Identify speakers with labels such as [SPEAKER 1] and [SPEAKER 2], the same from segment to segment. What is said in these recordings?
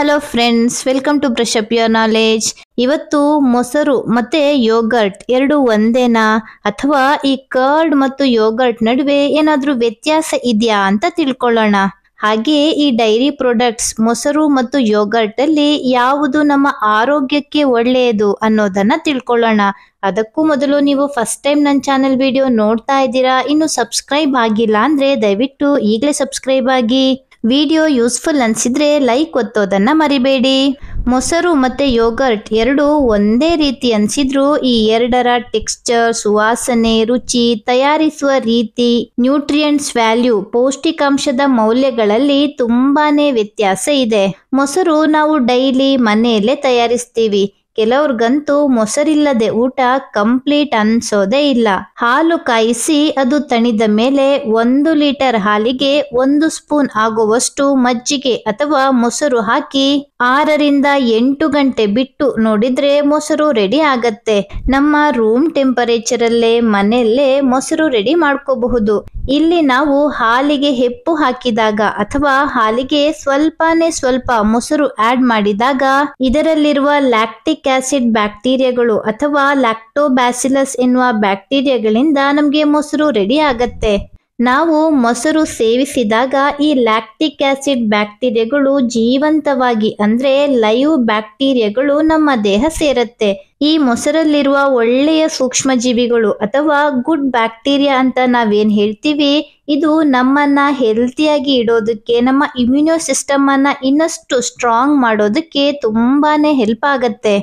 [SPEAKER 1] hello friends welcome to brush up your knowledge ಇವತ್ತು ಮೊಸರು ಮತ್ತೆ ಯೋಗರ್ಟ್ ಎರಡು ಒಂದೇನಾ ಅಥವಾ ಈ ಕರ್ಡ್ ಮತ್ತು ಯೋಗರ್ಟ್ ನಡುವೆ ಏನಾದರೂ ವ್ಯತ್ಯಾಸ ಇದೆಯಾ ಅಂತ ತಿಳ್ಕೊಳ್ಳೋಣ ಹಾಗೆ ಈ ಡೈರಿ ಪ್ರಾಡಕ್ಟ್ಸ್ ಮೊಸರು ಮತ್ತು ಯೋಗರ್ಟ್ ಅಲ್ಲಿ ಯಾವುದು ನಮ್ಮ ಆರೋಗ್ಯಕ್ಕೆ ಒಳ್ಳೆಯದು ಅನ್ನೋದನ್ನ ತಿಳ್ಕೊಳ್ಳೋಣ ಅದಕ್ಕೂ ಮೊದಲು ನೀವು ಫಸ್ಟ್ ಟೈಮ್ ನನ್ನ ಚಾನೆಲ್ ವಿಡಿಯೋ ನೋಡ್ತಾ ಇದ್ದೀರಾ ಇನ್ನು ಸಬ್ಸ್ಕ್ರೈಬ್ ಆಗಿಲ್ಲ ಅಂದ್ರೆ ದಯವಿಟ್ಟು ಈಗಲೇ ಸಬ್ಸ್ಕ್ರೈಬ್ ಆಗಿ ವಿಡಿಯೋ ಯೂಸ್ಫುಲ್ ಅನಿಸಿದ್ರೆ ಲೈಕ್ ಒತ್ತೋದನ್ನು ಮರಿಬೇಡಿ ಮೊಸರು ಮತ್ತು ಯೋಗರ್ಟ್ ಎರಡೂ ಒಂದೇ ರೀತಿ ಅನಿಸಿದ್ರೂ ಈ ಎರಡರ ಟೆಕ್ಸ್ಚರ್ ಸುವಾಸನೆ ರುಚಿ ತಯಾರಿಸುವ ರೀತಿ ನ್ಯೂಟ್ರಿಯೆಂಟ್ಸ್ ವ್ಯಾಲ್ಯೂ ಪೌಷ್ಟಿಕಾಂಶದ ಮೌಲ್ಯಗಳಲ್ಲಿ ತುಂಬಾ ವ್ಯತ್ಯಾಸ ಇದೆ ಮೊಸರು ನಾವು ಡೈಲಿ ಮನೆಯಲ್ಲೇ ತಯಾರಿಸ್ತೀವಿ ಕೆಲವ್ರಿಗಂತೂ ಮೊಸರಿಲ್ಲದೆ ಊಟ ಕಂಪ್ಲೀಟ್ ಅನ್ಸೋದೇ ಇಲ್ಲ ಹಾಲು ಕಾಯಿಸಿ ಅದು ತಣಿದ ಮೇಲೆ ಒಂದು ಲೀಟರ್ ಹಾಲಿಗೆ ಒಂದು ಸ್ಪೂನ್ ಆಗುವಷ್ಟು ಮಜ್ಜಿಗೆ ಅಥವಾ ಮೊಸರು ಹಾಕಿ ಆರರಿಂದ ಎಂಟು ಗಂಟೆ ಬಿಟ್ಟು ನೋಡಿದ್ರೆ ಮೊಸರು ರೆಡಿ ಆಗತ್ತೆ ನಮ್ಮ ರೂಮ್ ಟೆಂಪರೇಚರ್ ಅಲ್ಲೇ ಮನೆಯಲ್ಲೇ ಮೊಸರು ರೆಡಿ ಮಾಡ್ಕೋಬಹುದು ಇಲ್ಲಿ ನಾವು ಹಾಲಿಗೆ ಹೆಪ್ಪು ಹಾಕಿದಾಗ ಅಥವಾ ಹಾಲಿಗೆ ಸ್ವಲ್ಪನೇ ಸ್ವಲ್ಪ ಮೊಸರು ಆಡ್ ಮಾಡಿದಾಗ ಇದರಲ್ಲಿರುವ ಲ್ಯಾಕ್ಟಿಕ್ ಲ್ಯಾಕ್ಟಿಕ್ ಆಸಿಡ್ ಬ್ಯಾಕ್ಟೀರಿಯಾಗಳು ಅಥವಾ ಲ್ಯಾಕ್ಟೋಬ್ಯಾಸಿಲಸ್ ಎನ್ನುವ ಬ್ಯಾಕ್ಟೀರಿಯಾಗಳಿಂದ ನಮಗೆ ಮೊಸರು ರೆಡಿ ಆಗತ್ತೆ ನಾವು ಮೊಸರು ಸೇವಿಸಿದಾಗ ಈ ಲ್ಯಾಕ್ಟಿಕ್ ಆಸಿಡ್ ಬ್ಯಾಕ್ಟೀರಿಯಾಗಳು ಜೀವಂತವಾಗಿ ಅಂದ್ರೆ ಲೈವ್ ಬ್ಯಾಕ್ಟೀರಿಯಾಗಳು ನಮ್ಮ ದೇಹ ಸೇರತ್ತೆ ಈ ಮೊಸರಲ್ಲಿರುವ ಒಳ್ಳೆಯ ಸೂಕ್ಷ್ಮಜೀವಿಗಳು ಅಥವಾ ಗುಡ್ ಬ್ಯಾಕ್ಟೀರಿಯಾ ಅಂತ ನಾವೇನ್ ಹೇಳ್ತೀವಿ ಇದು ನಮ್ಮನ್ನ ಹೆಲ್ತಿಯಾಗಿ ಇಡೋದಕ್ಕೆ ನಮ್ಮ ಇಮ್ಯುನೋ ಸಿಸ್ಟಮ್ ಅನ್ನ ಇನ್ನಷ್ಟು ಸ್ಟ್ರಾಂಗ್ ಮಾಡೋದಕ್ಕೆ ತುಂಬಾನೇ ಹೆಲ್ಪ್ ಆಗತ್ತೆ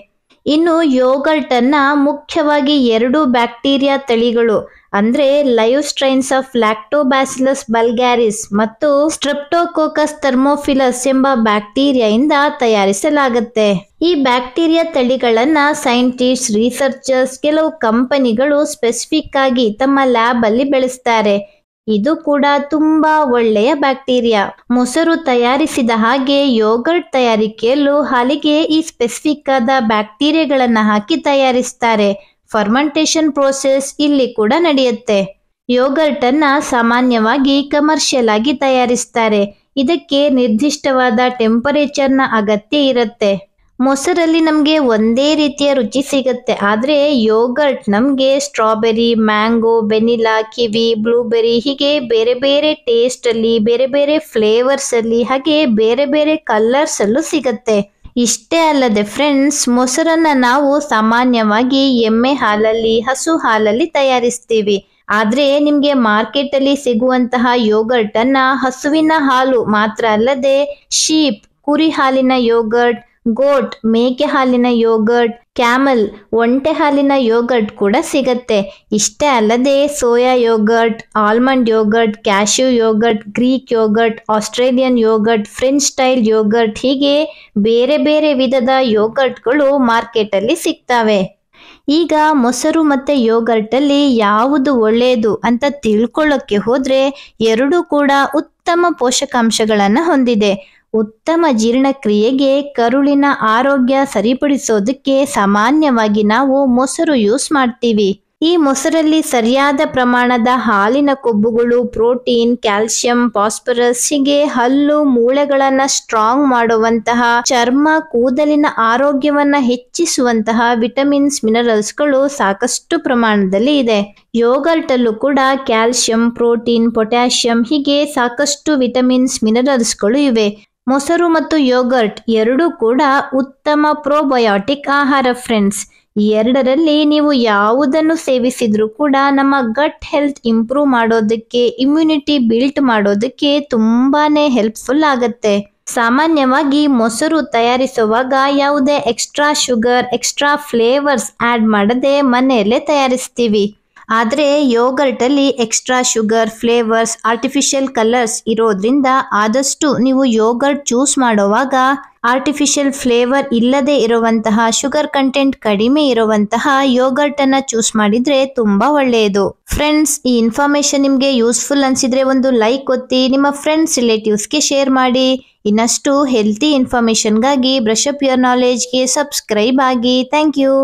[SPEAKER 1] ಇನ್ನು ಯೋಗರ್ಟ್ ಅನ್ನ ಮುಖ್ಯವಾಗಿ ಎರಡು ಬ್ಯಾಕ್ಟೀರಿಯಾ ತಳಿಗಳು ಅಂದ್ರೆ live strains of lactobacillus bulgaricus ಮತ್ತು ಸ್ಟ್ರೆಪ್ಟೋಕೋಕಸ್ ಥರ್ಮೋಫಿಲಸ್ ಎಂಬ ಬ್ಯಾಕ್ಟೀರಿಯಾ ಇಂದ ತಯಾರಿಸಲಾಗುತ್ತೆ ಈ ಬ್ಯಾಕ್ಟೀರಿಯಾ ತಳಿಗಳನ್ನ ಸೈಂಟಿಸ್ಟ್ ರಿಸರ್ಚರ್ಸ್ ಕೆಲವು ಕಂಪನಿಗಳು ಸ್ಪೆಸಿಫಿಕ್ ಆಗಿ ತಮ್ಮ ಲ್ಯಾಬ್ ಅಲ್ಲಿ ಬೆಳೆಸ್ತಾರೆ ಇದು ಕೂಡ ತುಂಬಾ ಒಳ್ಳೆಯ ಬ್ಯಾಕ್ಟೀರಿಯಾ ಮೊಸರು ತಯಾರಿಸಿದ ಹಾಗೆ ಯೋಗರ್ಟ್ ತಯಾರಿಕೆಯಲ್ಲೂ ಹಾಲಿಗೆ ಈ ಸ್ಪೆಸಿಫಿಕ್ ಆದ ಬ್ಯಾಕ್ಟೀರಿಯಾಗಳನ್ನ ಹಾಕಿ ತಯಾರಿಸ್ತಾರೆ ಫರ್ಮೆಂಟೇಷನ್ ಪ್ರೋಸೆಸ್ ಇಲ್ಲಿ ಕೂಡ ನಡೆಯುತ್ತೆ ಯೋಗರ್ಟ್ ಅನ್ನ ಸಾಮಾನ್ಯವಾಗಿ ಕಮರ್ಷಿಯಲ್ ಆಗಿ ತಯಾರಿಸ್ತಾರೆ ಇದಕ್ಕೆ ನಿರ್ದಿಷ್ಟವಾದ ಟೆಂಪರೇಚರ್ನ ಅಗತ್ಯ ಇರುತ್ತೆ ಮೊಸರಲ್ಲಿ ನಮಗೆ ಒಂದೇ ರೀತಿಯ ರುಚಿ ಸಿಗುತ್ತೆ ಆದರೆ ಯೋಗರ್ಟ್ ನಮಗೆ strawberry mango vanilla kiwi blueberry ಹೀಗೆ ಬೇರೆ ಬೇರೆ ಟೇಸ್ಟ್ ಅಲ್ಲಿ ಬೇರೆ ಬೇರೆ ಫ್ಲೇವರ್ಸ್ ಅಲ್ಲಿ ಹಾಗೆ ಬೇರೆ ಬೇರೆ ಕಲರ್ಸ್ ಅಲ್ಲೂ ಸಿಗುತ್ತೆ ಇಷ್ಟೇ ಅಲ್ಲದೆ ಫ್ರೆಂಡ್ಸ್ ಮೊಸರನ್ನ ನಾವು ಸಾಮಾನ್ಯವಾಗಿ ಎಮ್ಮೆ ಹಾಲಲ್ಲಿ ಹಸು ಹಾಲಲ್ಲಿ ತಯಾರಿಸ್ತೀವಿ ಆದ್ರೆ ನಿಮ್ಗೆ ಮಾರ್ಕೆಟ್ ಅಲ್ಲಿ ಸಿಗುವಂತಹ ಯೋಗರ್ಟ್ ಅನ್ನ ಹಸುವಿನ ಹಾಲು ಮಾತ್ರ ಅಲ್ಲದೆ ಶೀಪ್ ಕುರಿ ಹಾಲಿನ ಯೋಗರ್ಟ್ ಗೋಟ್ ಮೇಕೆ ಹಾಲಿನ ಯೋಗರ್ಟ್ ಕ್ಯಾಮಲ್ ಒಂಟೆ ಹಾಲಿನ ಯೋಗರ್ಟ್ ಕೂಡ ಸಿಗತ್ತೆ ಇಷ್ಟೇ ಅಲ್ಲದೆ soya yogurt almond yogurt cashew yogurt Greek yogurt Australian yogurt French style yogurt ಹೀಗೆ ಬೇರೆ ಬೇರೆ ವಿಧದ ಯೋಗರ್ಟ್ಗಳು ಮಾರ್ಕೆಟಲ್ಲಿ ಸಿಗ್ತವೆ ಈಗ ಮೊಸರು ಮತ್ತು ಯೋಗರ್ಟಲ್ಲಿ ಯಾವುದು ಒಳ್ಳೆಯದು ಅಂತ ತಿಳ್ಕೊಳ್ಳೋಕ್ಕೆ ಹೋದರೆ ಎರಡೂ ಕೂಡ ಉತ್ತಮ ಪೋಷಕಾಂಶಗಳನ್ನು ಹೊಂದಿದೆ ಉತ್ತಮ ಜೀರ್ಣಕ್ರಿಯೆಗೆ ಕರುಳಿನ ಆರೋಗ್ಯ ಸರಿಪಡಿಸೋದಕ್ಕೆ ಸಾಮಾನ್ಯವಾಗಿ ನಾವು ಮೊಸರು ಯೂಸ್ ಮಾಡ್ತೀವಿ ಈ ಮೊಸರಲ್ಲಿ ಸರಿಯಾದ ಪ್ರಮಾಣದ ಹಾಲಿನ ಕೊಬ್ಬುಗಳು ಪ್ರೋಟೀನ್ ಕ್ಯಾಲ್ಸಿಯಂ ಫಾಸ್ಫರಸ್ ಹೀಗೆ ಹಲ್ಲು ಮೂಳೆಗಳನ್ನ ಸ್ಟ್ರಾಂಗ್ ಮಾಡುವಂತಹ ಚರ್ಮ ಕೂದಲಿನ ಆರೋಗ್ಯವನ್ನ ಹೆಚ್ಚಿಸುವಂತಹ ವಿಟಮಿನ್ಸ್ ಮಿನರಲ್ಸ್ಗಳು ಸಾಕಷ್ಟು ಪ್ರಮಾಣದಲ್ಲಿ ಇದೆ ಯೋಗರ್ಟಲ್ಲೂ ಕೂಡ ಕ್ಯಾಲ್ಸಿಯಂ ಪ್ರೋಟೀನ್ ಪೊಟ್ಯಾಷಿಯಂ ಹೀಗೆ ಸಾಕಷ್ಟು ವಿಟಮಿನ್ಸ್ ಮಿನರಲ್ಸ್ಗಳು ಇವೆ ಮೊಸರು ಮತ್ತು ಯೋಗರ್ಟ್ ಎರಡೂ ಕೂಡ ಉತ್ತಮ ಪ್ರೋಬಯೋಟಿಕ್ ಆಹಾರ ಫ್ರೆಂಡ್ಸ್ ಈ ಎರಡರಲ್ಲಿ ನೀವು ಯಾವುದನ್ನು ಸೇವಿಸಿದ್ರೂ ಕೂಡ ನಮ್ಮ ಗಟ್ ಹೆಲ್ತ್ ಇಂಪ್ರೂವ್ ಮಾಡೋದಕ್ಕೆ ಇಮ್ಯುನಿಟಿ ಬಿಲ್ಟ್ ಮಾಡೋದಕ್ಕೆ ತುಂಬಾನೇ ಹೆಲ್ಪ್ಫುಲ್ ಆಗುತ್ತೆ ಸಾಮಾನ್ಯವಾಗಿ ಮೊಸರು ತಯಾರಿಸುವಾಗ ಯಾವುದೇ extra sugar extra flavours add ಮಾಡದೆ ಮನೆಯಲ್ಲೇ ತಯಾರಿಸ್ತೀವಿ ಆದರೆ ಯೋಗರ್ಟಲ್ಲಿ extra sugar flavours artificial colours ಇರೋದ್ರಿಂದ ಆದಷ್ಟು ನೀವು ಯೋಗರ್ಟ್ ಚೂಸ್ ಮಾಡೋವಾಗ ಆರ್ಟಿಫಿಷಿಯಲ್ ಫ್ಲೇವರ್ ಇಲ್ಲದೆ ಇರುವಂತಹ ಶುಗರ್ ಕಂಟೆಂಟ್ ಕಡಿಮೆ ಇರುವಂತಹ ಯೋಗರ್ಟ್ ಅನ್ನ ಚೂಸ್ ಮಾಡಿದ್ರೆ ತುಂಬಾ ಒಳ್ಳೆಯದು ಫ್ರೆಂಡ್ಸ್ ಈ ಇನ್ಫಾರ್ಮೇಶನ್ ನಿಮಗೆ ಯೂಸ್ಫುಲ್ ಅನ್ಸಿದ್ರೆ ಒಂದು ಲೈಕ್ ಒತ್ತಿ ನಿಮ್ಮ ಫ್ರೆಂಡ್ಸ್ ರಿಲೇಟಿವ್ಸ್ಗೆ ಶೇರ್ ಮಾಡಿ ಇನ್ನಷ್ಟು ಹೆಲ್ತಿ ಇನ್ಫಾರ್ಮೇಶನ್ಗಾಗಿ ಬ್ರಷಪ್ ಅಪ್ ಯುವರ್ ನಾಲೆಜ್ಗೆ ಸಬ್ಸ್ಕ್ರೈಬ್ ಆಗಿ ಥ್ಯಾಂಕ್ ಯು